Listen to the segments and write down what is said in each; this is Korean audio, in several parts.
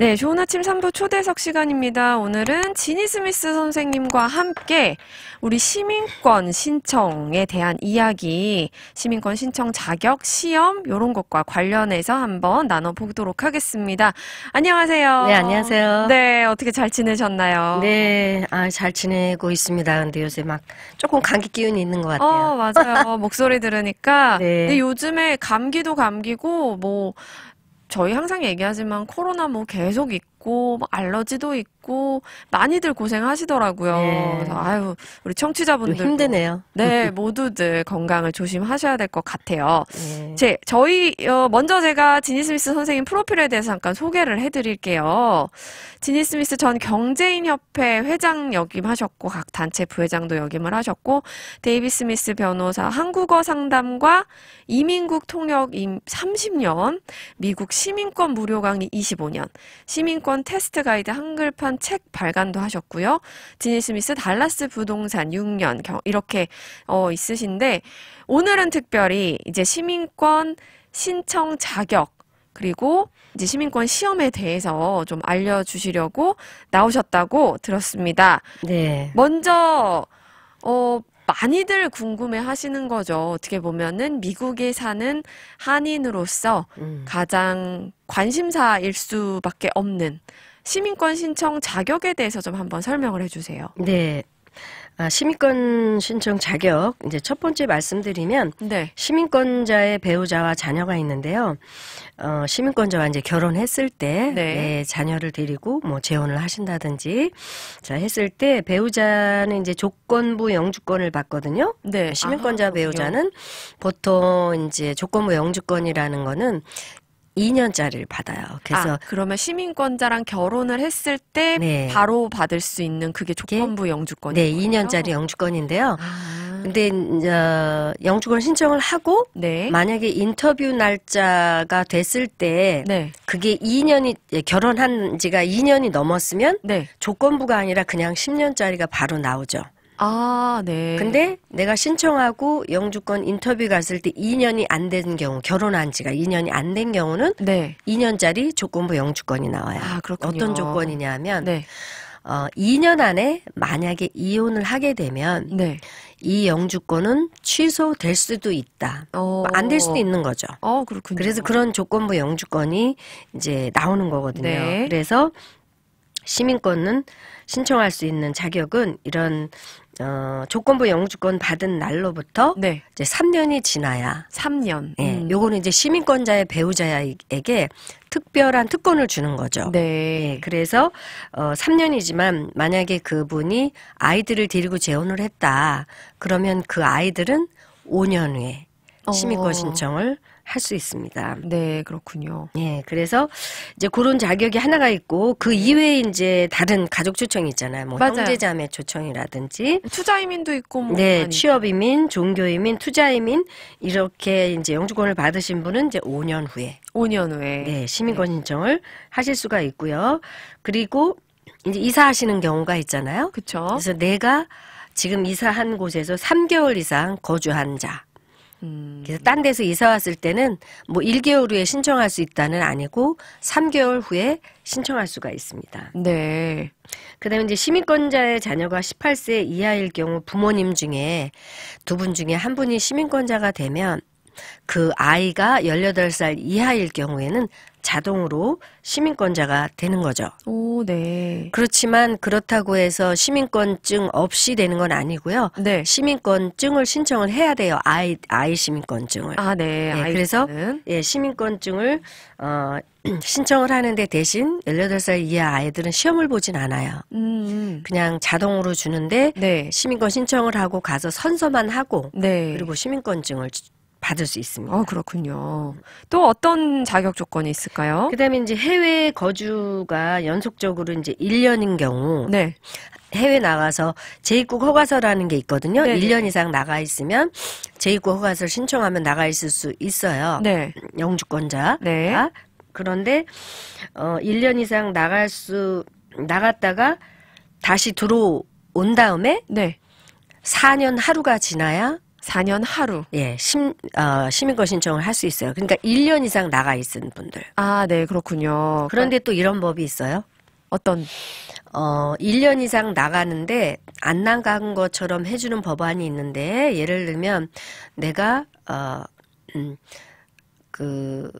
네, 좋은 아침 3부 초대석 시간입니다. 오늘은 지니 스미스 선생님과 함께 우리 시민권 신청에 대한 이야기, 시민권 신청 자격, 시험 요런 것과 관련해서 한번 나눠보도록 하겠습니다. 안녕하세요. 네, 안녕하세요. 네, 어떻게 잘 지내셨나요? 네, 아, 잘 지내고 있습니다. 근데 요새 막 조금 감기 기운이 있는 것 같아요. 어, 맞아요. 목소리 들으니까. 네. 근데 요즘에 감기도 감기고 뭐 저희 항상 얘기하지만 코로나 뭐 계속 있고 있고 뭐 알러지도 있고 많이들 고생하시더라고요. 네. 아유 우리 청취자분들 힘드네요. 네 모두들 건강을 조심하셔야 될 것 같아요. 네. 제 저희 어, 먼저 제가 지니 스미스 선생님 프로필에 대해서 잠깐 소개를 해드릴게요. 지니 스미스 전 경제인협회 회장 역임하셨고 각 단체 부회장도 역임을 하셨고 데이비 스미스 변호사 한국어 상담과 이민국 통역 30년 미국 시민권 무료 강의 25년 시민권 수도권 테스트 가이드 한글판 책 발간도 하셨고요. 지니 스미스 달라스 부동산 6년 이렇게 어, 있으신데 오늘은 특별히 이제 시민권 신청 자격 그리고 이제 시민권 시험에 대해서 좀 알려주시려고 나오셨다고 들었습니다. 네. 먼저 어, 많이들 궁금해 하시는 거죠. 어떻게 보면은 미국에 사는 한인으로서 음. 가장 관심사일 수밖에 없는 시민권 신청 자격에 대해서 좀 한번 설명을 해주세요. 네. 아, 시민권 신청 자격 이제 첫 번째 말씀드리면 네. 시민권자의 배우자와 자녀가 있는데요. 어, 시민권자와 이제 결혼했을 때 네. 네, 자녀를 데리고 뭐 재혼을 하신다든지 자 했을 때 배우자는 이제 조건부 영주권을 받거든요. 네. 시민권자 아 배우자는 보통 이제 조건부 영주권이라는 거는 2년짜리를 받아요. 그래서 아, 그러면 시민권자랑 결혼을 했을 때 네. 바로 받을 수 있는 그게 조건부 영주권이 네, 2년짜리 영주권인데요. 아. 근데 이제 영주권 신청을 하고 네. 만약에 인터뷰 날짜가 됐을 때 네. 그게 2년이 예, 결혼한 지가 2년이 넘었으면 네. 조건부가 아니라 그냥 10년짜리가 바로 나오죠. 아, 네. 근데 내가 신청하고 영주권 인터뷰 갔을 때 2년이 안 된 경우, 결혼한 지가 2년이 안 된 경우는 네. 2년짜리 조건부 영주권이 나와요. 아, 그렇군요. 어떤 조건이냐 하면 네. 어, 2년 안에 만약에 이혼을 하게 되면 네. 이 영주권은 취소될 수도 있다. 어. 안될 수도 있는 거죠. 어, 그렇군요. 그래서 그런 조건부 영주권이 이제 나오는 거거든요. 네. 그래서 시민권은 신청할 수 있는 자격은 이런 어, 조건부 영주권 받은 날로부터 네. 이제 3년이 지나야 3년. 예. 음. 요거는 이제 시민권자의 배우자에게 특별한 특권을 주는 거죠. 네. 예, 그래서 어 3년이지만 만약에 그분이 아이들을 데리고 재혼을 했다. 그러면 그 아이들은 5년 후에 시민권 어. 신청을 할 수 있습니다. 네, 그렇군요. 예, 그래서 이제 그런 자격이 하나가 있고 그 네. 이외에 이제 다른 가족 초청이 있잖아요. 뭐 맞아요. 형제자매 초청이라든지 투자이민도 있고 뭐 네, 많이. 취업이민, 종교이민, 투자이민 이렇게 이제 영주권을 받으신 분은 이제 5년 후에 5년 후에 네, 시민권 네. 신청을 하실 수가 있고요. 그리고 이제 이사하시는 경우가 있잖아요. 그렇죠. 그래서 내가 지금 이사한 곳에서 3개월 이상 거주한 자. 음. 그래서 딴 데서 이사 왔을 때는 뭐 1개월 후에 신청할 수 있다는 아니고 3개월 후에 신청할 수가 있습니다. 네. 그다음에 이제 시민권자의 자녀가 18세 이하일 경우 부모님 중에 두 분 중에 한 분이 시민권자가 되면 그 아이가 18살 이하일 경우에는 자동으로 시민권자가 되는 거죠. 오, 네. 그렇지만 그렇다고 해서 시민권증 없이 되는 건 아니고요. 네. 시민권증을 신청을 해야 돼요. 아이 아이 시민권증을. 아, 네. 네 그래서 예, 시민권증을 어 신청을 하는데 대신 18살 이하 아이들은 시험을 보진 않아요. 음, 음. 그냥 자동으로 주는데 네. 시민권 신청을 하고 가서 선서만 하고 네. 그리고 시민권증을 받을 수 있습니다. 어, 그렇군요. 또 어떤 자격 조건이 있을까요? 그다음에 이제 해외 거주가 연속적으로 이제 1년인 경우 네. 해외 나가서 제입국 허가서라는 게 있거든요. 네네. 1년 이상 나가 있으면 제입국 허가서를 신청하면 나가 있을 수 있어요. 네. 영주권자 네. 그런데 어 1년 이상 나갈 수 나갔다가 다시 들어온 다음에 네. 4년 하루가 지나야 4년 하루. 예, 심, 어, 시민권 신청을 할 수 있어요. 그러니까 1년 이상 나가 있은 분들. 아, 네, 그렇군요. 그런데 또 이런 법이 있어요. 어떤? 어, 1년 이상 나가는데 안 나간 것처럼 해주는 법안이 있는데 예를 들면 내가, 어, 음, 그,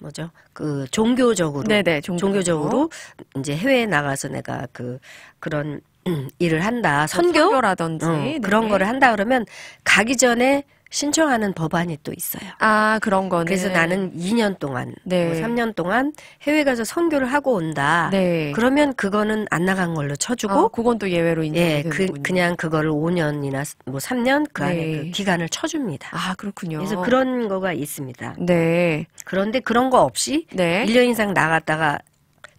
뭐죠? 그 종교적으로 네네, 종교. 적으로 이제 해외에 나가서 내가 그 그런 일을 한다. 그렇죠? 선교? 라든지 어, 그런 거를 한다 그러면 가기 전에 신청하는 법안이 또 있어요. 아, 그런 거는. 그래서 나는 2년 동안, 네. 뭐 3년 동안 해외 가서 선교를 하고 온다. 네. 그러면 그거는 안 나간 걸로 쳐주고. 아, 그건 또 예외로 인정 예, 그, 그냥 그거를 5년이나 뭐 3년 그 안에 네. 그 기간을 쳐줍니다. 아, 그렇군요. 그래서 그런 거가 있습니다. 네. 그런데 그런 거 없이 네. 1년 이상 나갔다가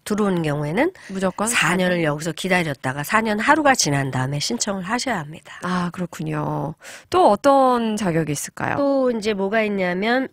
들어오는 경우에는 무조건 4년을 4년. 여기서 기다렸다가 4년 하루가 지난 다음에 신청을 하셔야 합니다. 아, 그렇군요. 또 어떤 자격이 있을까요? 또 이제 뭐가 있냐면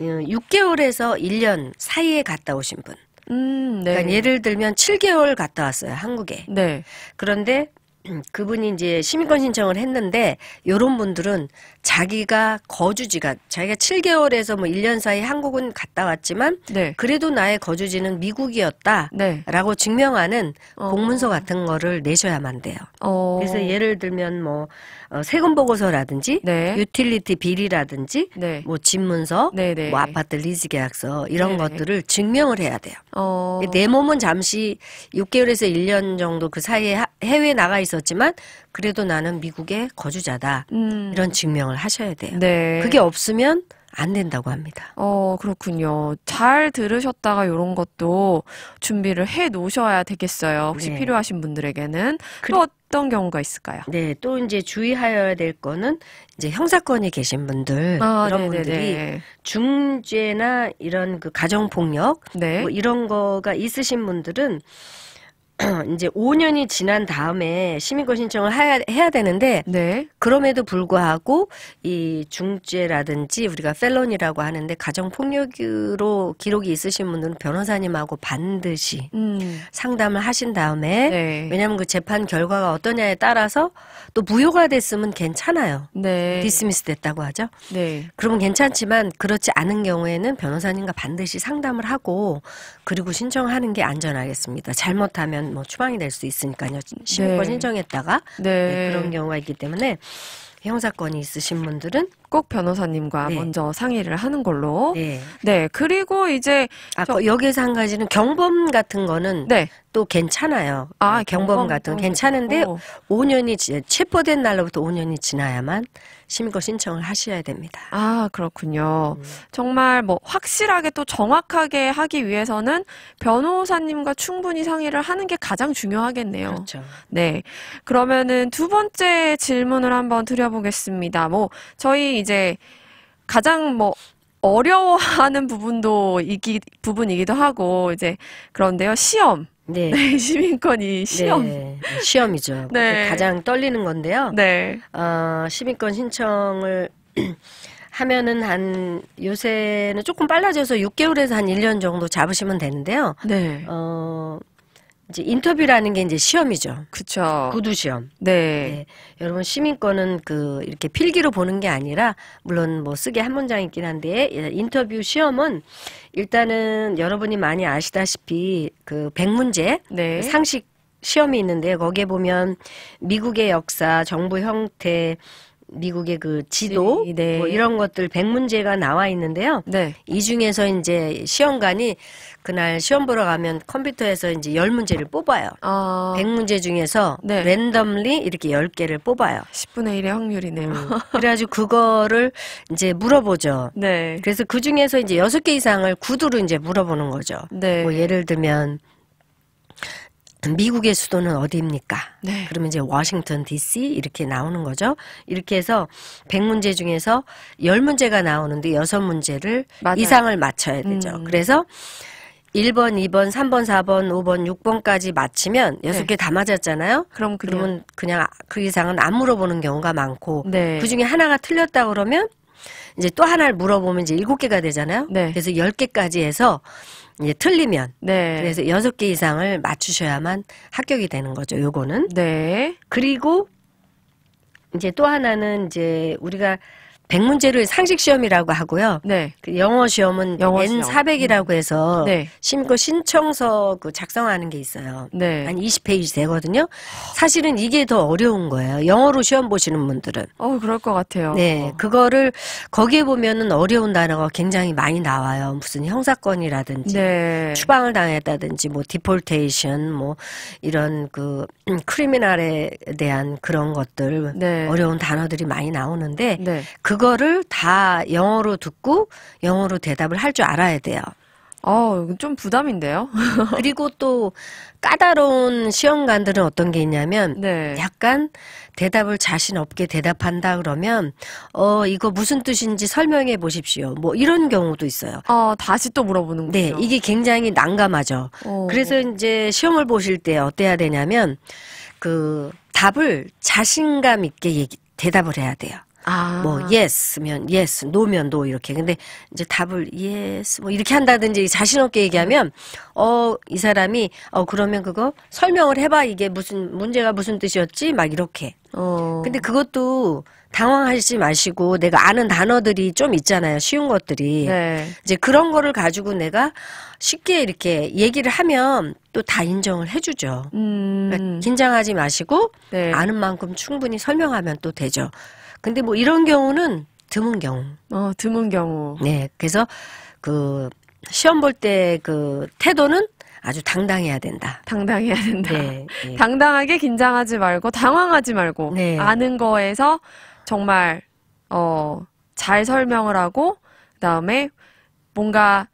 6개월에서 어, 1년 사이에 갔다 오신 분. 음, 네. 그러니까 예를 들면 7개월 갔다 왔어요, 한국에. 네. 그런데 음, 그분이 이제 시민권 신청을 했는데 요런 분들은 자기가 거주지가 자기가 7개월에서 뭐 1년 사이 한국은 갔다 왔지만 네. 그래도 나의 거주지는 미국이었다라고 네. 증명하는 어. 공문서 같은 거를 내셔야만 돼요. 어. 그래서 예를 들면 뭐 어, 세금 보고서라든지 네. 유틸리티 비리라든지 네. 뭐 집문서, 네, 뭐 아파트 리즈 계약서 이런 것들을 증명을 해야 돼요. 어. 내 몸은 잠시 6개월에서 1년 정도 그 사이에 해외에 나가 있었지만 그래도 나는 미국의 거주자다. 음. 이런 증명 을 결정을 하셔야 돼요. 네. 그게 없으면 안 된다고 합니다. 어, 그렇군요. 잘 들으셨다가 이런 것도 준비를 해 놓으셔야 되겠어요. 혹시 네. 필요하신 분들에게는 그리... 또 어떤 경우가 있을까요? 네, 또 이제 주의하여야 될 거는 이제 형사권이 계신 분들 아, 이런 네네네. 분들이 중죄나 이런 그 가정 폭력 네. 뭐 이런 거가 있으신 분들은 이제 5년이 지난 다음에 시민권 신청을 해야, 해야 되는데 네. 그럼에도 불구하고 이 중죄라든지 우리가 펠런이라고 하는데 가정 폭력으로 기록이 있으신 분들은 변호사님하고 반드시 음. 상담을 하신 다음에 네. 왜냐하면 그 재판 결과가 어떠냐에 따라서 또 무효가 됐으면 괜찮아요. 네. 디스미스 됐다고 하죠. 네. 그러면 괜찮지만 그렇지 않은 경우에는 변호사님과 반드시 상담을 하고 그리고 신청하는 게 안전하겠습니다. 잘못하면 뭐 추방이 될 수 있으니까요. 16번 신청했다가 네. 네. 그런 경우가 있기 때문에 형사권이 있으신 분들은 꼭 변호사님과 네. 먼저 상의를 하는 걸로. 네. 네. 그리고 이제 아, 저, 여기서 한 가지는 경범 같은 거는 네. 또 괜찮아요. 아, 네, 경범, 경범 같은 건 괜찮은데 어. 5년이 체포된 날로부터 5년이 지나야만 심거 신청을 하셔야 됩니다. 아, 그렇군요. 음. 정말 뭐 확실하게 또 정확하게 하기 위해서는 변호사님과 충분히 상의를 하는 게 가장 중요하겠네요. 그렇죠. 네. 그러면은 두 번째 질문을 한번 드려보겠습니다. 뭐 저희 이제 가장 뭐 어려워하는 부분도 이기 부분이기도 하고 이제 그런데요 시험 네. 네. 시민권이 네. 시험. 네, 시험이죠. 네. 가장 떨리는 건데요. 네. 어, 시민권 신청을 하면은 한 요새는 조금 빨라져서 6개월에서 한 1년 정도 잡으시면 되는데요. 네. 어, 이제 인터뷰라는 게 이제 시험이죠. 그렇죠. 구두 시험. 네. 네. 여러분 시민권은 그 이렇게 필기로 보는 게 아니라 물론 뭐 쓰게 한 문장 있긴 한데 예, 인터뷰 시험은 일단은 여러분이 많이 아시다시피 그 백문제 네. 상식 시험이 있는데 거기에 보면 미국의 역사, 정부 형태, 미국의 그 지도 네. 뭐 네. 이런 것들 백문제가 나와 있는데요. 네. 이 중에서 이제 시험관이 그날 시험 보러 가면 컴퓨터에서 이제 열 문제를 뽑아요. 어... 아. 100문제 중에서 네. 랜덤리 이렇게 열개를 뽑아요. 10분의 1의 확률이네요. 그래가지고 그거를 이제 물어보죠. 네. 그래서 그 중에서 이제 여섯 개 이상을 구두로 이제 물어보는 거죠. 네. 뭐 예를 들면 미국의 수도는 어디입니까? 네. 그러면 이제 워싱턴 DC 이렇게 나오는 거죠. 이렇게 해서 100문제 중에서 10문제가 나오는데 여섯 문제를 이상을 맞춰야 되죠. 음. 그래서 1번, 2번, 3번, 4번, 5번, 6번까지 맞히면 여섯 네. 개다 맞았잖아요. 그럼 그냥. 그러면 그냥 그 이상은 안 물어보는 경우가 많고 네. 그 중에 하나가 틀렸다 그러면 이제 또 하나를 물어보면 이제 일곱 개가 되잖아요. 네. 그래서 열개까지 해서 이제 틀리면 네. 그래서 여섯 개 이상을 맞추셔야만 합격이 되는 거죠. 요거는. 네. 그리고 이제 또 하나는 이제 우리가 백문제를 상식 시험이라고 하고요. 네. 그 영어 시험은 영어 시험. N400이라고 해서 네. 심고 신청서 그 작성하는 게 있어요. 네. 한 20페이지 되거든요. 사실은 이게 더 어려운 거예요. 영어로 시험 보시는 분들은. 어, 그럴 것 같아요. 네. 그거를 거기에 보면은 어려운 단어가 굉장히 많이 나와요. 무슨 형사권이라든지 네. 추방을 당했다든지 뭐 디폴테이션 뭐 이런 그 크리미널에 음, 대한 그런 것들 네. 어려운 단어들이 많이 나오는데 그 그거를 다 영어로 듣고 영어로 대답을 할 줄 알아야 돼요. 어, 좀 부담인데요. 그리고 또 까다로운 시험관들은 어떤 게 있냐면 네. 약간 대답을 자신 없게 대답한다 그러면 어, 이거 무슨 뜻인지 설명해 보십시오. 뭐 이런 경우도 있어요. 아, 다시 또 물어보는 네, 거죠. 네, 이게 굉장히 난감하죠. 오. 어. 그래서 이제 시험을 보실 때 어때야 되냐면 그 답을 자신감 있게 얘기, 대답을 해야 돼요. 아. 뭐 yes면 yes, no면 no 이렇게. 근데 이제 답을 yes 뭐 이렇게 한다든지 자신 없게 얘기하면 어 이 사람이 어 그러면 그거 설명을 해봐 이게 무슨 문제가 무슨 뜻이었지 막 이렇게. 어. 근데 그것도 당황하지 마시고 내가 아는 단어들이 좀 있잖아요. 쉬운 것들이. 네. 이제 그런 거를 가지고 내가 쉽게 이렇게 얘기를 하면 또 다 인정을 해주죠. 음. 그러니까 긴장하지 마시고 네. 아는 만큼 충분히 설명하면 또 되죠. 근데 뭐 이런 경우는 드문 경우. 어, 드문 경우. 네. 그래서 그 시험 볼 때 그 태도는 아주 당당해야 된다. 당당해야 된다. 네, 네. 당당하게 긴장하지 말고 당황하지 말고 네. 아는 거에서 정말 어잘 설명을 하고 그다음에 뭔가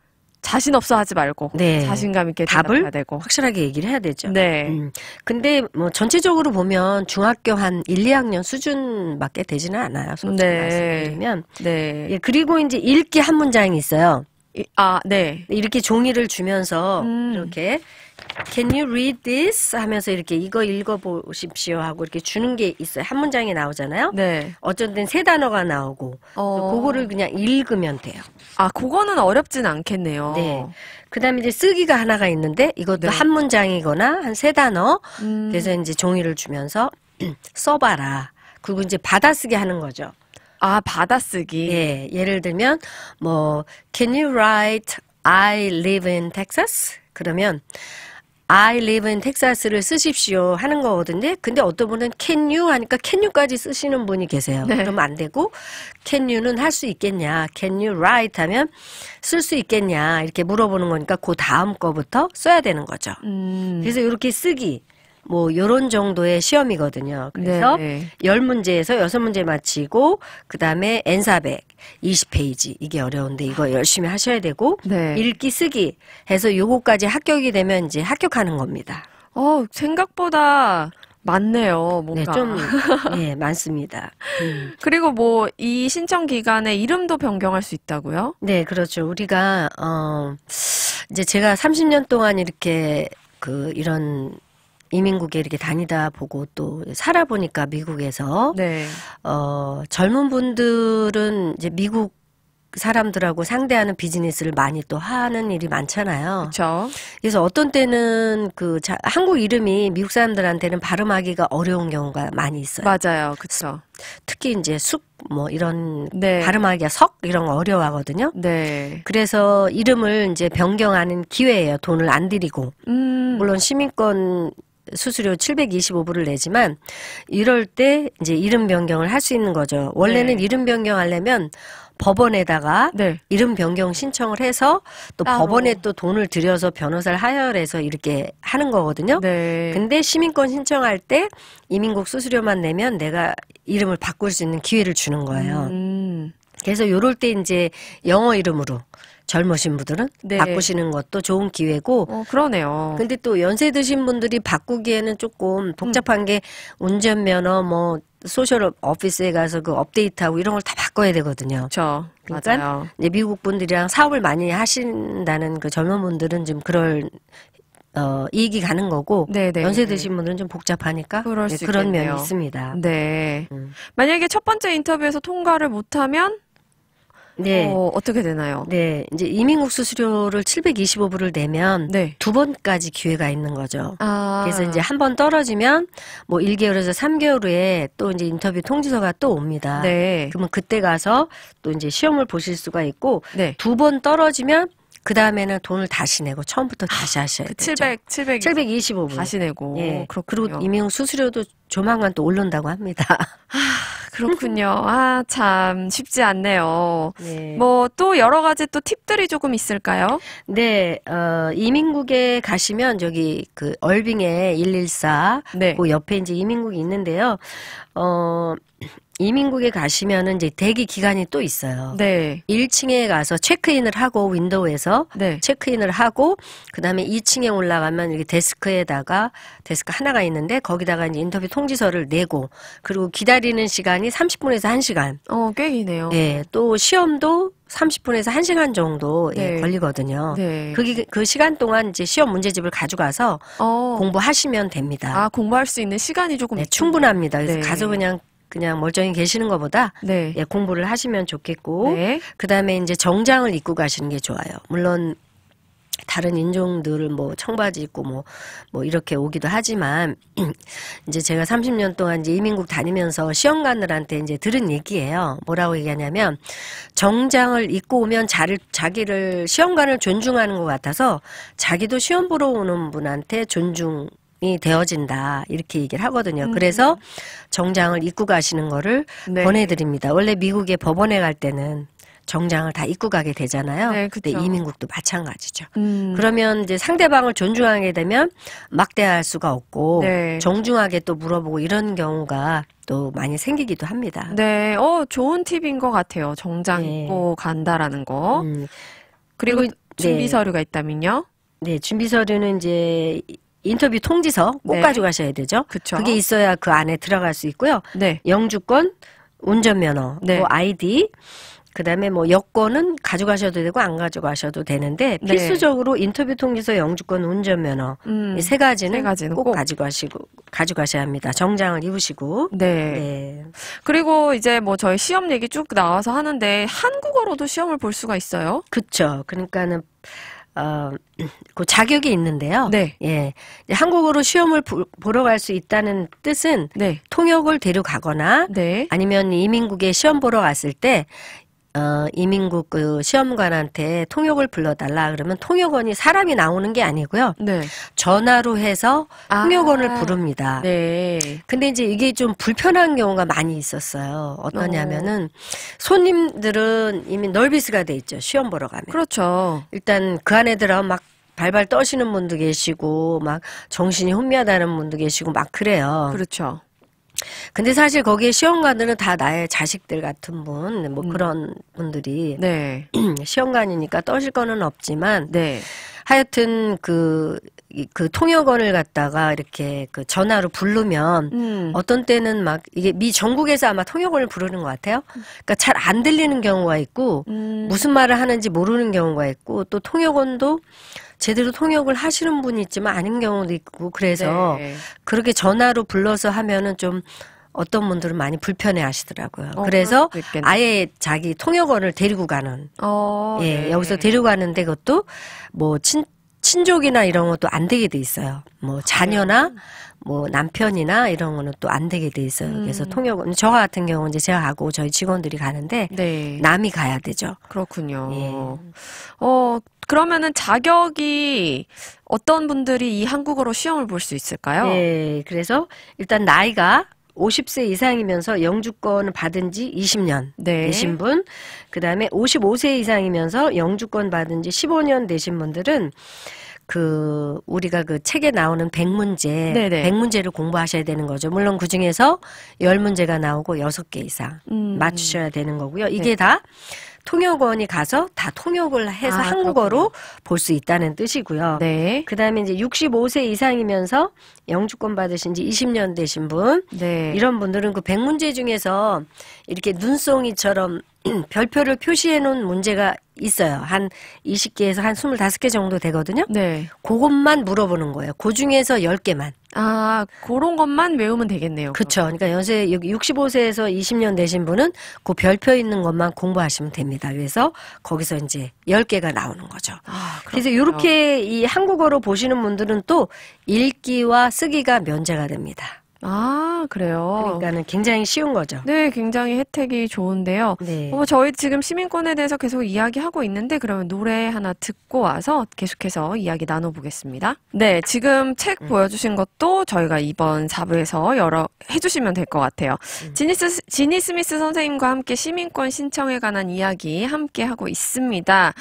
자신 없어 하지 말고 네. 자신감 있게 답을 되고. 확실하게 얘기를 해야 되죠. 네. 음. 근데 뭐 전체적으로 보면 중학교 한 1, 2학년 수준밖에 되지는 않아요. 솔직히 네. 말씀드리면. 네. 예, 그리고 이제 읽기 한 문장이 있어요. 아, 네. 이렇게 종이를 주면서 음. 이렇게 Can you read this? 하면서 이렇게 이거 읽어보십시오 하고 이렇게 주는 게 있어요. 한 문장에 나오잖아요. 네. 어쨌든세 단어가 나오고 어... 그거를 그냥 읽으면 돼요. 아, 그거는 어렵진 않겠네요. 네. 그다음에 이제 쓰기가 하나가 있는데 이것도 네. 한 문장이거나 한 세 단어. 음... 그래서 이제 종이를 주면서 써봐라. 그리고 이제 받아쓰기 하는 거죠. 아, 받아쓰기. 예. 예를 들면 뭐 Can you write I live in Texas? 그러면 I live in Texas를 쓰십시오 하는 거거든요. 근데 어떤 분은 can you 하니까 can you까지 쓰시는 분이 계세요. 네. 그러면 안 되고 can you는 할 수 있겠냐, can you write 하면 쓸 수 있겠냐 이렇게 물어보는 거니까 그 다음 거부터 써야 되는 거죠. 음. 그래서 이렇게 쓰기 뭐 요런 정도의 시험이거든요. 그래서 네. 10문제에서 6문제 마치고 그다음에 n 4 0 20페이지 이게 어려운데 이거 열심히 하셔야 되고 네. 읽기 쓰기 해서 요거까지 합격이 되면 이제 합격하는 겁니다. 어, 생각보다 많네요. 뭔가 네, 좀 예, 많습니다. 음. 그리고 뭐 이 신청 기간에 이름도 변경할 수 있다고요? 네, 그렇죠. 우리가 어 이제 제가 30년 동안 이렇게 그 이런 이민국에 이렇게 다니다 보고 또 살아보니까 미국에서 네. 어, 젊은 분들은 이제 미국 사람들하고 상대하는 비즈니스를 많이 또 하는 일이 많잖아요. 그렇죠. 그래서 어떤 때는 그 자, 한국 이름이 미국 사람들한테는 발음하기가 어려운 경우가 많이 있어요. 맞아요. 그렇죠. 특히 이제 숙 뭐 이런 네. 발음하기가 석 이런 거 어려워하거든요. 네. 그래서 이름을 이제 변경하는 기회예요. 돈을 안 들이고. 음. 물론 시민권 수수료 725불을 내지만 이럴 때 이제 이름 변경을 할 수 있는 거죠. 원래는 네. 이름 변경하려면 법원에다가 네. 이름 변경 신청을 해서 또따 아, 법원에 어. 또 돈을 들여서 변호사를 하열해서 이렇게 하는 거거든요. 네. 근데 시민권 신청할 때 이민국 수수료만 내면 내가 이름을 바꿀 수 있는 기회를 주는 거예요. 음. 그래서 요럴 때 이제 영어 이름으로 젊으신 분들은 네. 바꾸시는 것도 좋은 기회고. 어, 그러네요. 근데 또 연세 드신 분들이 바꾸기에는 조금 복잡한 음. 게 운전면허 뭐 소셜 오피스에 가서 그 업데이트하고 이런 걸 다 바꿔야 되거든요. 그렇죠. 그러니까 맞아요. 이제 미국 분들이랑 사업을 많이 하신다는 그 젊은 분들은 좀 그럴 어, 이익이 가는 거고 네네, 네, 연세 네. 드신 네네. 분들은 좀 복잡하니까 네, 그런 있겠네요. 면이 있습니다. 네. 음. 만약에 첫 번째 인터뷰에서 통과를 못하면 네. 어, 떻게 되나요? 네. 이제 이민국 수수료를 725불을 내면 네. 두 번까지 기회가 있는 거죠. 아. 그래서 이제 한 번 떨어지면 뭐 1개월에서 3개월 후에 또 이제 인터뷰 통지서가 또 옵니다. 네. 그러면 그때 가서 또 이제 시험을 보실 수가 있고 네. 두번 떨어지면 그 다음에는 돈을 다시 내고 처음부터 다시 아, 하셔야 그되 700, 700, 7 2 5분 다시 내고. 예. 그렇 그리고 임용 수수료도 조만간 또 오른다고 합니다. 아, 그렇군요. 아, 참 쉽지 않네요. 네. 뭐또 여러 가지 또 팁들이 조금 있을까요? 네, 어, 이민국에 가시면 저기 그 얼빙에 114, 네. 그 옆에 이제 이민국이 있는데요. 어, 이민국에 가시면은 이제 대기 기간이 또 있어요. 네. 1층에 가서 체크인을 하고 윈도우에서 네. 체크인을 하고 그다음에 2층에 올라가면 이렇게 데스크에다가 데스크 하나가 있는데 거기다가 이제 인터뷰 통지서를 내고 그리고 기다리는 시간이 30분에서 1시간. 어, 꽤 기네요. 예. 또 시험도 30분에서 1시간 정도 예, 네. 예, 걸리거든요. 네. 그, 그 시간 동안 이제 시험 문제집을 가져가서 어. 공부하시면 됩니다. 아, 공부할 수 있는 시간이 조금 네, 충분합니다. 그래서 네. 가서 그냥 그냥 멀쩡히 계시는 것보다 네. 예, 공부를 하시면 좋겠고 네. 그다음에 이제 정장을 입고 가시는 게 좋아요. 물론 다른 인종들을 뭐 청바지 입고 뭐뭐 뭐 이렇게 오기도 하지만 이제 제가 30년 동안 이제 이민국 다니면서 시험관들한테 이제 들은 얘기예요. 뭐라고 얘기하냐면 정장을 입고 오면 자를 자기를 시험관을 존중하는 것 같아서 자기도 시험 보러 오는 분한테 존중 정장이 되어진다 이렇게 얘기를 하거든요. 음. 그래서 정장을 입고 가시는 거를 네. 권해드립니다. 원래 미국의 법원에 갈 때는 정장을 다 입고 가게 되잖아요. 네, 그때 이민국도 마찬가지죠. 음. 그러면 이제 상대방을 존중하게 되면 막대할 수가 없고 네. 정중하게 또 물어보고 이런 경우가 또 많이 생기기도 합니다. 네, 어 좋은 팁인 것 같아요. 정장 네. 입고 간다라는 거. 음. 그리고, 그리고 준비 네. 서류가 있다면요. 네, 준비 서류는 이제 인터뷰 통지서 꼭 네. 가져가셔야 되죠. 그쵸. 그게 있어야 그 안에 들어갈 수 있고요. 네. 영주권, 운전면허, 네. 뭐 아이디, 그다음에 뭐 여권은 가져가셔도 되고 안 가져가셔도 되는데 네. 필수적으로 인터뷰 통지서 영주권 운전면허 음, 세 가지는, 세 가지는 꼭, 꼭, 가져가시고 가져가셔야 합니다. 정장을 입으시고 네. 네. 그리고 이제 뭐 저희 시험 얘기 쭉 나와서 하는데 한국어로도 시험을 볼 수가 있어요. 그렇죠. 그러니까는 어, 그 자격이 있는데요. 네. 예. 한국어로 시험을 보러 갈 수 있다는 뜻은 네. 통역을 데려가거나 네. 아니면 이민국에 시험 보러 갔을 때 어, 이민국 그 시험관한테 통역을 불러달라 그러면 통역원이 사람이 나오는 게 아니고요. 네. 전화로 해서 아, 통역원을 아, 부릅니다. 네. 근데 이제 이게 좀 불편한 경우가 많이 있었어요. 어떠냐면은 손님들은 이미 널비스가 돼 있죠. 시험 보러 가면. 그렇죠. 일단 그 안에 들어가면 막 발발 떠시는 분도 계시고 막 정신이 혼미하다는 분도 계시고 막 그래요. 그렇죠. 근데 사실 거기에 시험관들은 다 나의 자식들 같은 분, 네, 뭐 음. 그런 분들이 네. 시험관이니까 떠실 거는 없지만 네. 하여튼 그, 그 통역원을 갖다가 이렇게 그 전화로 부르면 음. 어떤 때는 막 이게 미 전국에서 아마 통역원을 부르는 것 같아요. 그러니까 잘 안 들리는 경우가 있고 음. 무슨 말을 하는지 모르는 경우가 있고 또 통역원도 제대로 통역을 하시는 분이 있지만 아닌 경우도 있고 그래서 네. 그렇게 전화로 불러서 하면은 좀 어떤 분들은 많이 불편해 하시더라고요. 어, 그래서 아예 자기 통역원을 데리고 가는. 어, 예, 네. 여기서 데리고 가는데 그것도 뭐 친, 친족이나 이런 것도 안 되게 돼 있어요. 뭐 자녀나 음. 뭐 남편이나 이런 거는 또 안 되게 돼 있어요. 음. 그래서 통역원저 같은 경우는 이제 제가 하고 저희 직원들이 가는데 네. 남이 가야 되죠. 그렇군요. 예. 어 그러면은 자격이 어떤 분들이 이 한국어로 시험을 볼 수 있을까요? 예, 그래서 일단 나이가 50세 이상이면서 영주권 받은 지 20년 네. 되신 분, 그 다음에 55세 이상이면서 영주권 받은 지 15년 되신 분들은 그 우리가 그 책에 나오는 1 0 0문제1 0 0문제를 공부하셔야 되는 거죠. 물론 그 중에서 1 0문제가 나오고 6개 이상 음. 맞추셔야 되는 거고요. 네. 이게 네. 다 통역원이 가서 다 통역을 해서 아, 한국어로 볼 수 있다는 뜻이고요. 네. 그다음에 이제 65세 이상이면서 영주권 받으신 지 20년 되신 분 네. 이런 분들은 그 백문제 중에서 이렇게 눈송이처럼 별표를 표시해 놓은 문제가 있어요. 한 20개에서 한 25개 정도 되거든요. 네. 그것만 물어보는 거예요. 그 중에서 10개만. 아, 그런 것만 외우면 되겠네요. 그렇죠. 그러니까 연세 65세에서 20년 되신 분은 그 별표 있는 것만 공부하시면 됩니다. 그래서 거기서 이제 10개가 나오는 거죠. 아, 그래서 이렇게 이 한국어로 보시는 분들은 또 읽기와 쓰기가 면제가 됩니다. 아, 그래요. 그러니까는 굉장히 쉬운 거죠. 네, 굉장히 혜택이 좋은데요. 네. 어, 저희 지금 시민권에 대해서 계속 이야기하고 있는데 그러면 노래 하나 듣고 와서 계속해서 이야기 나눠보겠습니다. 네, 지금 책 음. 보여주신 것도 저희가 이번 4부에서 여러 해주시면 될 것 같아요. 음. 지니스, 지니 스미스 선생님과 함께 시민권 신청에 관한 이야기 함께 하고 있습니다.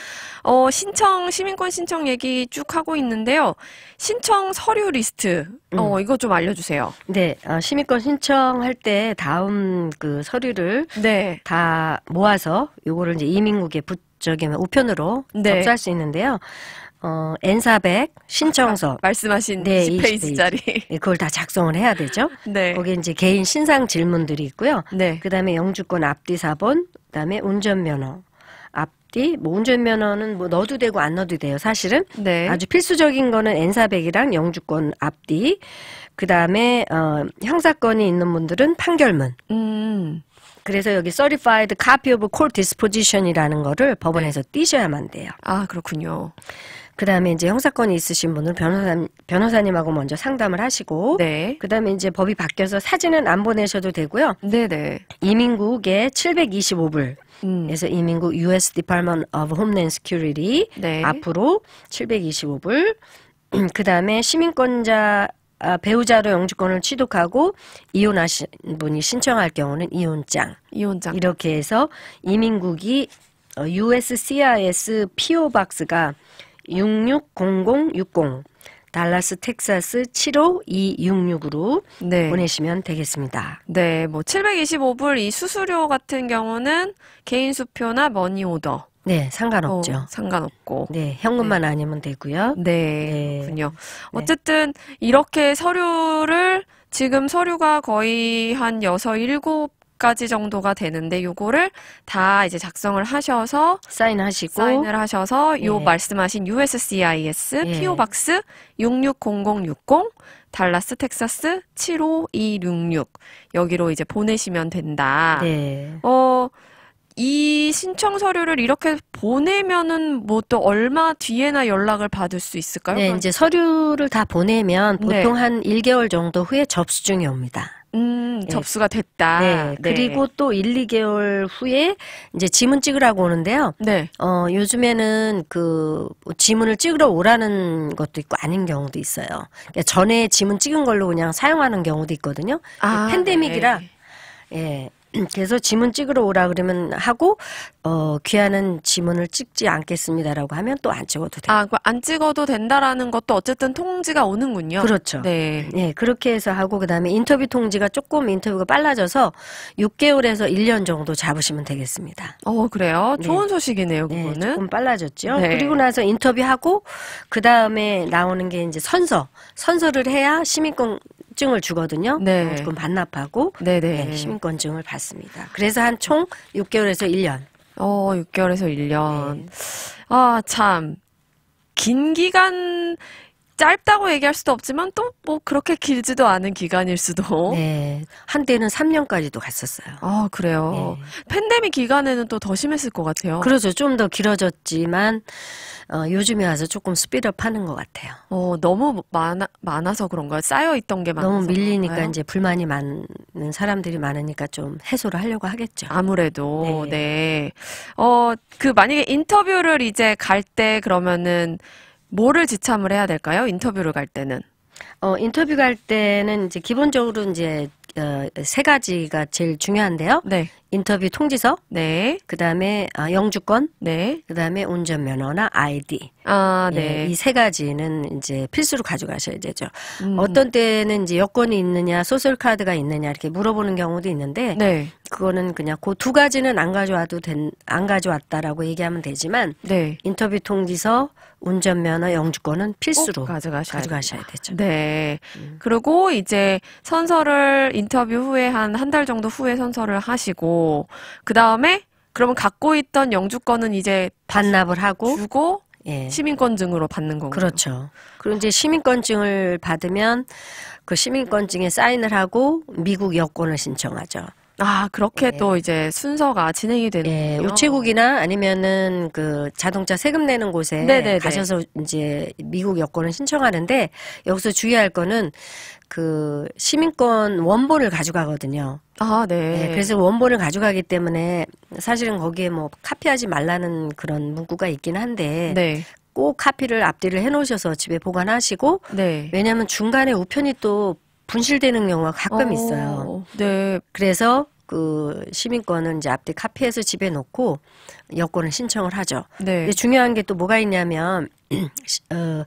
어, 신청, 시민권 신청 얘기 쭉 하고 있는데요. 신청 서류 리스트 음. 어, 이거 좀 알려주세요. 네, 어, 시민권 신청할 때 다음 그 서류를 네. 다 모아서 요거를 이제 이민국에 부, 저기 우편으로 네. 접수할 수 있는데요. 어, N400 신청서. 아, 말씀하신 네, 20페이지짜리. 예, 그걸 다 작성을 해야 되죠. 네. 거기에 이제 개인 신상 질문들이 있고요. 네. 그 다음에 영주권 앞뒤 사본, 그 다음에 운전면허, 먹뭐 운전면허는 뭐 넣어도 되고 안 넣어도 돼요, 사실은. 네. 아주 필수적인 거는 엔사백이랑 영주권 앞뒤. 그 다음에, 어, 형사권이 있는 분들은 판결문. 음. 그래서 여기 Certified Copy of Court Disposition이라는 거를 법원에서 네. 띄셔야만 돼요. 아, 그렇군요. 그 다음에 이제 형사건이 있으신 분은 변호사, 변호사님하고 먼저 상담을 하시고. 네. 그 다음에 이제 법이 바뀌어서 사진은 안 보내셔도 되고요. 네네. 네. 이민국의 725불. 음. 그래서 이민국 US Department of Homeland Security. 네. 앞으로 725불. 그 다음에 시민권자 아, 배우자로 영주권을 취득하고 이혼하신 분이 신청할 경우는 이혼장. 이혼장. 이렇게 해서 이민국이 어, USCIS PO 박스가 660060 달라스 텍사스 75266으로 네. 보내시면 되겠습니다. 네, 뭐 725불 이 수수료 같은 경우는 개인 수표나 머니 오더 네, 상관없죠. 어, 상관없고. 네, 현금만 네. 아니면 되고요. 네, 네. 그렇군요. 네. 어쨌든 이렇게 서류를 지금 서류가 거의 한 6, 7 가지 정도가 되는데 요거를 다 이제 작성을 하셔서 사인하시고 사인을 하셔서 요 예. 말씀하신 USCIS 예. PO 박스 660060 달라스 텍사스 75266 여기로 이제 보내시면 된다. 네. 어, 이 신청 서류를 이렇게 보내면은 뭐 또 얼마 뒤에나 연락을 받을 수 있을까요? 네, 이제 서류를 다 보내면 네. 보통 네. 한 1개월 정도 후에 접수증이 옵니다. 음, 네. 접수가 됐다. 네. 네. 그리고 또 1, 2개월 후에 이제 지문 찍으라고 오는데요. 네. 어, 요즘에는 그 지문을 찍으러 오라는 것도 있고 아닌 경우도 있어요. 그러니까 전에 지문 찍은 걸로 그냥 사용하는 경우도 있거든요. 아, 그 팬데믹이라 네. 예, 그래서 지문 찍으러 오라 그러면 하고 어, 귀하는 지문을 찍지 않겠습니다라고 하면 또 안 찍어도 돼요. 아, 안 찍어도 된다라는 것도 어쨌든 통지가 오는군요. 그렇죠. 네. 네, 그렇게 해서 하고 그다음에 인터뷰 통지가 조금 인터뷰가 빨라져서 6개월에서 1년 정도 잡으시면 되겠습니다. 어, 그래요? 네. 좋은 소식이네요, 네, 그거는. 네, 조금 빨라졌죠. 네. 그리고 나서 인터뷰하고 그다음에 나오는 게 이제 선서. 선서를 해야 시민권 증을 주거든요. 네. 그럼 어, 반납하고 네, 네. 네, 시민권증을 받습니다. 그래서 한 총 6개월에서 1년. 어, 6개월에서 1년. 아, 참. 긴 기간 짧다고 얘기할 수도 없지만 또 뭐 그렇게 길지도 않은 기간일 수도. 네. 한때는 3년까지도 갔었어요. 아, 그래요. 네. 팬데믹 기간에는 또 더 심했을 것 같아요. 그렇죠. 좀 더 길어졌지만 어, 요즘에 와서 조금 스피드업 하는 것 같아요. 어, 너무 많아, 많아서 그런가요? 쌓여있던 게 많아서 너무 밀리니까 그런가요? 이제 불만이 많은 사람들이 많으니까 좀 해소를 하려고 하겠죠. 아무래도, 네. 네. 어, 그 만약에 인터뷰를 이제 갈 때 그러면은 뭐를 지참을 해야 될까요? 인터뷰를 갈 때는? 어, 인터뷰 갈 때는 이제 기본적으로 이제 어, 세 가지가 제일 중요한데요. 네. 인터뷰 통지서. 네. 그 다음에 아, 영주권. 네. 그 다음에 운전면허나 아이디. 아, 네. 예, 이세 가지는 이제 필수로 가져가셔야 되죠. 음. 어떤 때는 이제 여권이 있느냐, 소셜카드가 있느냐 이렇게 물어보는 경우도 있는데. 네. 그거는 그냥 그 두 가지는 안 가져와도 된, 안 가져왔다라고 얘기하면 되지만. 네. 인터뷰 통지서, 운전면허, 영주권은 필수로 가져가셔야, 가져가셔야 되죠. 네. 음. 그리고 이제 선서를 인터뷰 후에 한 한 달 정도 후에 선서를 하시고 그 다음에 그러면 갖고 있던 영주권은 이제 반납을 하고 주고 예. 시민권증으로 받는 거군요. 그렇죠. 그리고 이제 시민권증을 받으면 그 시민권증에 사인을 하고 미국 여권을 신청하죠. 아, 그렇게 네. 또 이제 순서가 진행이 되는 예, 우체국이나 아니면은 그 자동차 세금 내는 곳에 네네네. 가셔서 이제 미국 여권을 신청하는데 여기서 주의할 거는 그 시민권 원본을 가져가거든요. 아, 네. 네. 그래서 원본을 가져가기 때문에 사실은 거기에 뭐 카피하지 말라는 그런 문구가 있긴 한데 네. 꼭 카피를 앞뒤를 해놓으셔서 집에 보관하시고 네. 왜냐하면 중간에 우편이 또 분실되는 경우가 가끔 어, 있어요. 네. 그래서 그 시민권은 이제 앞뒤 카피해서 집에 놓고 여권을 신청을 하죠. 네. 중요한 게 또 뭐가 있냐면 어,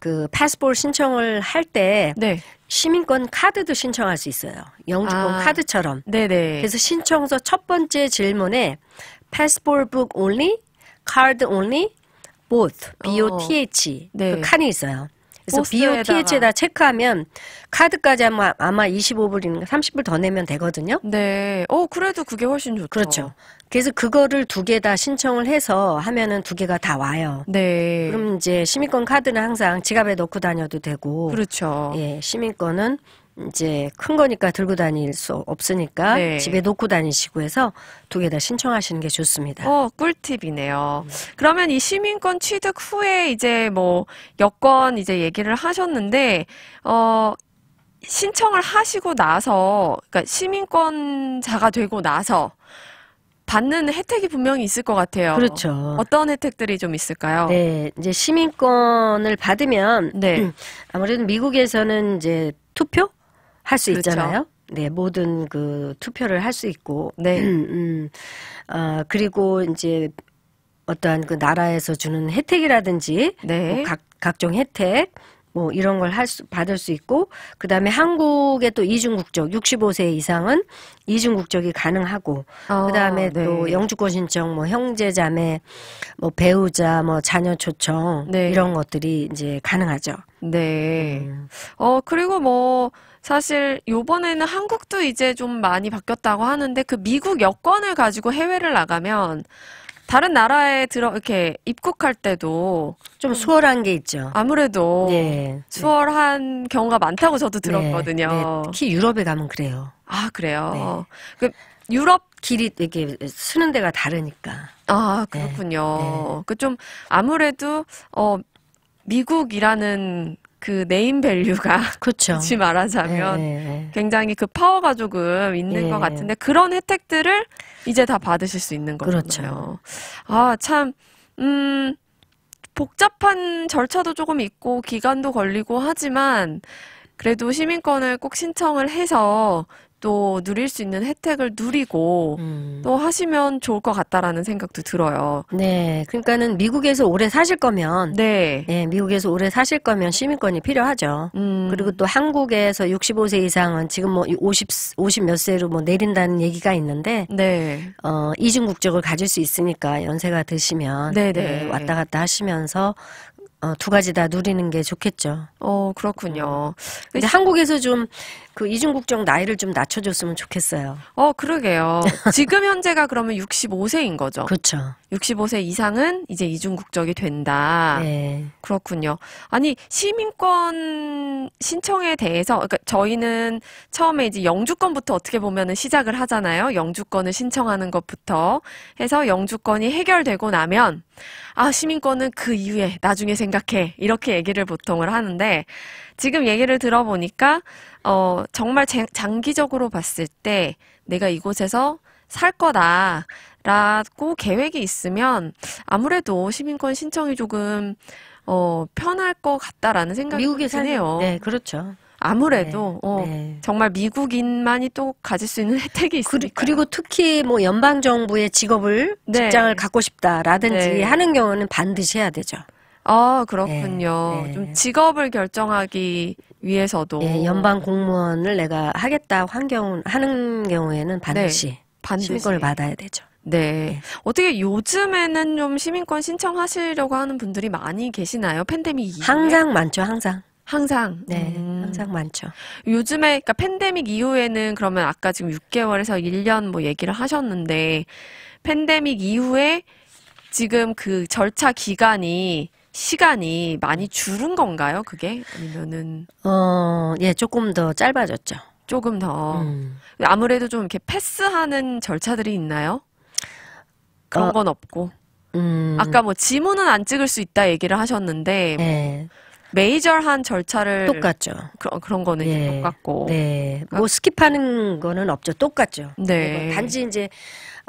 그패스포트 신청을 할때 네. 시민권 카드도 신청할 수 있어요. 영주권 아, 카드처럼. 네네. 네. 그래서 신청서 첫 번째 질문에 패스 s 북 p o r t book only, c a only, both, b o t h 어. 그 네. 칸이 있어요. 그래서 BOTH에다 체크하면 카드까지 아마 아마 25불인가 30불 더 내면 되거든요. 네. 어 그래도 그게 훨씬 좋죠. 그렇죠. 그래서 그거를 두 개 다 신청을 해서 하면은 두 개가 다 와요. 네. 그럼 이제 시민권 카드는 항상 지갑에 넣고 다녀도 되고. 그렇죠. 예, 시민권은 이제 큰 거니까 들고 다닐 수 없으니까 네. 집에 놓고 다니시고 해서 두 개 다 신청하시는 게 좋습니다. 어, 꿀팁이네요. 음. 그러면 이 시민권 취득 후에 이제 뭐 여권 이제 얘기를 하셨는데 어 신청을 하시고 나서 그러니까 시민권자가 되고 나서 받는 혜택이 분명히 있을 것 같아요. 그렇죠. 어떤 혜택들이 좀 있을까요? 네, 이제 시민권을 받으면 네. 아무래도 미국에서는 이제 투표 할수 그렇죠. 있잖아요. 네, 모든 그 투표를 할 수 있고. 네. 음, 어, 그리고 이제 어떠한 그 나라에서 주는 혜택이라든지 네. 뭐 각, 각종 혜택 뭐 이런 걸 할 수, 받을 수 있고 그다음에 한국의 또 이중 국적 65세 이상은 이중 국적이 가능하고 아, 그다음에 네. 또 영주권 신청 뭐 형제 자매 뭐 배우자 뭐 자녀 초청 네. 이런 것들이 이제 가능하죠. 네. 음. 어 그리고 뭐 사실 요번에는 한국도 이제 좀 많이 바뀌었다고 하는데 그 미국 여권을 가지고 해외를 나가면 다른 나라에 들어 이렇게 입국할 때도 좀 수월한 게 있죠. 아무래도 네. 수월한 경우가 많다고 저도 네. 들었거든요. 네. 특히 유럽에 가면 그래요. 아 그래요. 네. 그 유럽 길이 이게 쓰는 데가 다르니까. 아 네. 그렇군요. 그 좀 아무래도 어 미국이라는 그 네임 밸류가 그렇죠. 말하자면 네. 굉장히 그 파워가 조금 있는 네. 것 같은데 그런 혜택들을 이제 다 받으실 수 있는 거잖요 그렇죠. 아, 참 음, 복잡한 절차도 조금 있고 기간도 걸리고 하지만 그래도 시민권을 꼭 신청을 해서 또 누릴 수 있는 혜택을 누리고 음. 또 하시면 좋을 것 같다라는 생각도 들어요. 네, 그러니까는 미국에서 오래 사실 거면 네, 네 미국에서 오래 사실 거면 시민권이 필요하죠. 음. 그리고 또 한국에서 65세 이상은 지금 뭐 50, 50 몇 세로 뭐 내린다는 얘기가 있는데 네, 어 이중 국적을 가질 수 있으니까 연세가 드시면 네, 네, 네. 왔다 갔다 하시면서 어, 두 가지 다 누리는 게 좋겠죠. 어, 그렇군요. 근데 한국에서 좀 그 이중국적 나이를 좀 낮춰줬으면 좋겠어요. 어, 그러게요. 지금 현재가 그러면 65세인 거죠. 그렇죠. 65세 이상은 이제 이중 국적이 된다. 네. 그렇군요. 아니 시민권 신청에 대해서 그러니까 저희는 처음에 이제 영주권부터 어떻게 보면은 시작을 하잖아요. 영주권을 신청하는 것부터 해서 영주권이 해결되고 나면 아 시민권은 그 이후에 나중에 생각해 이렇게 얘기를 보통을 하는데 지금 얘기를 들어보니까 어 정말 장, 기적으로 봤을 때 내가 이곳에서 살 거다. 라고 계획이 있으면 아무래도 시민권 신청이 조금 어, 편할 것 같다라는 생각이 드네요. 네, 그렇죠. 아무래도 네, 어, 네. 정말 미국인만이 또 가질 수 있는 혜택이 있습니다. 그리고 특히 뭐 연방 정부의 직업을 네. 직장을 갖고 싶다라든지 네. 하는 경우는 반드시 해야 되죠. 아 그렇군요. 네, 네. 좀 직업을 결정하기 위해서도 연방 공무원을 내가 하겠다 환경 하는 경우에는 반드시. 반드시 신고를 받아야 되죠. 네. 네. 어떻게 요즘에는 좀 시민권 신청하시려고 하는 분들이 많이 계시나요? 팬데믹 이후에? 항상 많죠, 항상. 항상. 네, 음. 항상 많죠. 요즘에, 그러니까 팬데믹 이후에는 그러면 아까 지금 6개월에서 1년 뭐 얘기를 하셨는데, 팬데믹 이후에 지금 그 절차 기간이 시간이 많이 줄은 건가요? 그게 아니면은 어, 예, 조금 더 짧아졌죠. 조금 더 음. 아무래도 좀 이렇게 패스하는 절차들이 있나요? 그런 어, 건 없고 음. 아까 뭐 지문은 안 찍을 수 있다 얘기를 하셨는데 네. 메이저한 절차를 똑같죠. 그런 그런 거는 네. 똑같고. 네. 뭐 그러니까 스킵하는 거는 없죠. 똑같죠. 네. 네 뭐 단지 이제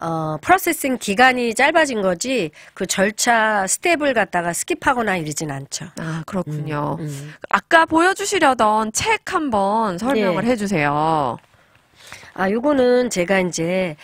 어, 프로세싱 기간이 짧아진 거지 그 절차 스텝을 갖다가 스킵하거나 이러진 않죠. 아 그렇군요. 음, 음. 아까 보여주시려던 책 한번 설명을 네. 해주세요. 아 요거는 제가 이제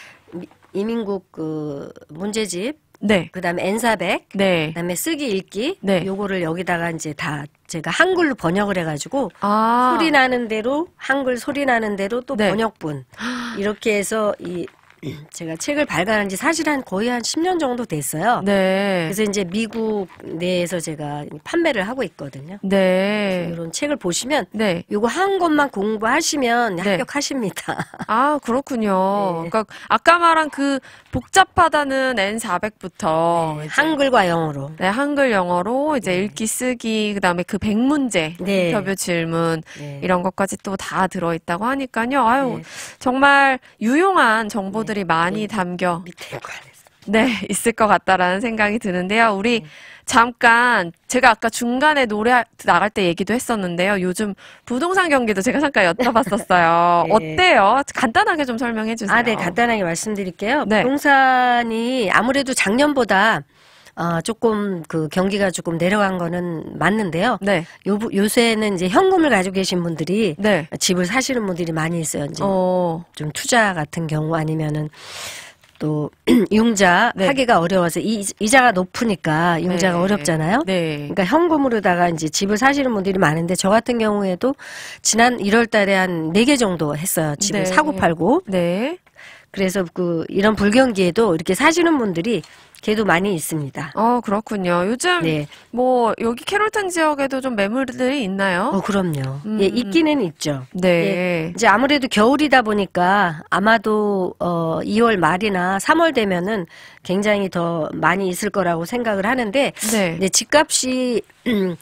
이민국 그 문제집 네. 그다음에 엔사백. 네. 그다음에 쓰기 읽기. 네. 요거를 여기다가 이제 다 제가 한글로 번역을 해가지고 아. 소리 나는 대로 한글 소리 나는 대로 또 네. 번역분 이렇게 해서 이 예. 제가 책을 발간한 지 사실 한 거의 한 10년 정도 됐어요. 네. 그래서 이제 미국 내에서 제가 판매를 하고 있거든요. 네. 이런 책을 보시면 네. 요거 한 것만 공부하시면 네. 합격하십니다. 아, 그렇군요. 네. 그러니까 아까 말한 그 복잡하다는 N400부터 네. 한글과 영어로. 네, 한글 영어로 이제 네. 읽기 쓰기 그다음에 그 백문제 네. 인터뷰 질문 네. 이런 것까지 또 다 들어 있다고 하니까요. 아유, 정말 유용한 정보들이 것들이 많이 음, 담겨 네, 있을 것 같다라는 생각이 드는데요. 우리 음. 잠깐 제가 아까 중간에 노래 나갈 때 얘기도 했었는데요. 요즘 부동산 경기도 제가 잠깐 여쭤봤었어요. 네. 어때요? 간단하게 좀 설명해 주세요. 아, 네, 간단하게 말씀드릴게요. 네. 부동산이 아무래도 작년보다 어, 조금 그 경기가 조금 내려간 거는 맞는데요. 네. 요, 요새는 이제 현금을 가지고 계신 분들이 네. 집을 사시는 분들이 많이 있어요. 이제 어. 좀 투자 같은 경우 아니면은 또 융자 네. 하기가 어려워서 이, 이자가 높으니까 융자가 네. 어렵잖아요. 네. 그러니까 현금으로다가 이제 집을 사시는 분들이 많은데 저 같은 경우에도 지난 1월 달에 한 4개 정도 했어요. 집을 네. 사고 팔고. 네. 그래서 그 이런 불경기에도 이렇게 사시는 분들이 개도 많이 있습니다. 어, 그렇군요. 요즘 네. 뭐 여기 캐롤턴 지역에도 좀 매물들이 있나요? 어, 그럼요. 예, 음. 예, 있기는 있죠. 네. 예, 이제 아무래도 겨울이다 보니까 아마도 어 2월 말이나 3월 되면은 굉장히 더 많이 있을 거라고 생각을 하는데 네. 네 집값이 음,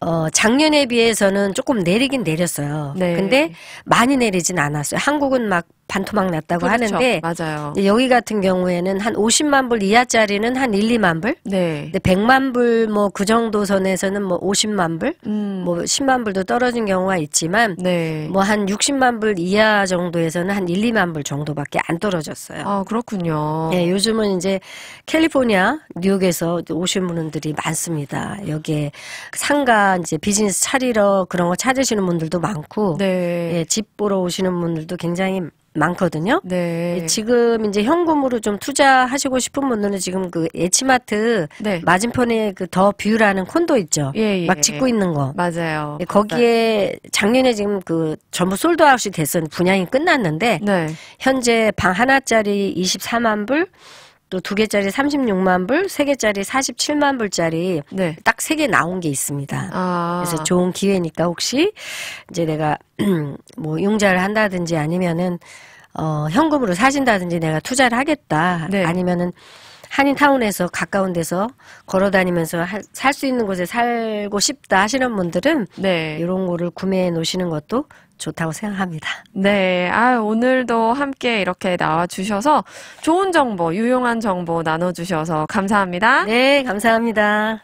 어, 작년에 비해서는 조금 내리긴 내렸어요. 네. 근데 많이 내리진 않았어요. 한국은 막 반토막 났다고 그렇죠. 하는데 맞아요. 여기 같은 경우에는 한 50만 불 이하짜리는 한 1, 2만 불. 네. 근데 100만 불 뭐 그 정도 선에서는 뭐 50만 불, 음. 뭐 10만 불도 떨어진 경우가 있지만 네. 뭐 한 60만 불 이하 정도에서는 한 1, 2만 불 정도밖에 안 떨어졌어요. 아, 그렇군요. 네, 요즘은 이제 캘리포니아, 뉴욕에서 오신 분들이 많습니다. 여기에 상가 이제 비즈니스 차리러 그런 거 찾으시는 분들도 많고 네. 예, 집 보러 오시는 분들도 굉장히 많거든요. 네. 예, 지금 이제 현금으로 좀 투자하시고 싶은 분들은 지금 그 H마트 네. 맞은편에 그더 뷰라는 콘도 있죠. 예, 예. 막 짓고 예. 있는 거. 맞아요. 예, 거기에 작년에 지금 그 전부 솔드아웃이 됐었 분양이 끝났는데 네. 현재 방 하나짜리 24만 불 또두 개짜리 36만 불, 세 개짜리 47만 불짜리 네. 딱세 개 나온 게 있습니다. 아. 그래서 좋은 기회니까 혹시 이제 내가 뭐 융자를 한다든지 아니면은 어 현금으로 사신다든지 내가 투자를 하겠다. 네. 아니면은 한인타운에서 가까운 데서 걸어 다니면서 살 수 있는 곳에 살고 싶다 하시는 분들은 네. 이런 거를 구매해 놓으시는 것도 좋다고 생각합니다. 네. 아, 오늘도 함께 이렇게 나와주셔서 좋은 정보, 유용한 정보 나눠주셔서 감사합니다. 네, 감사합니다.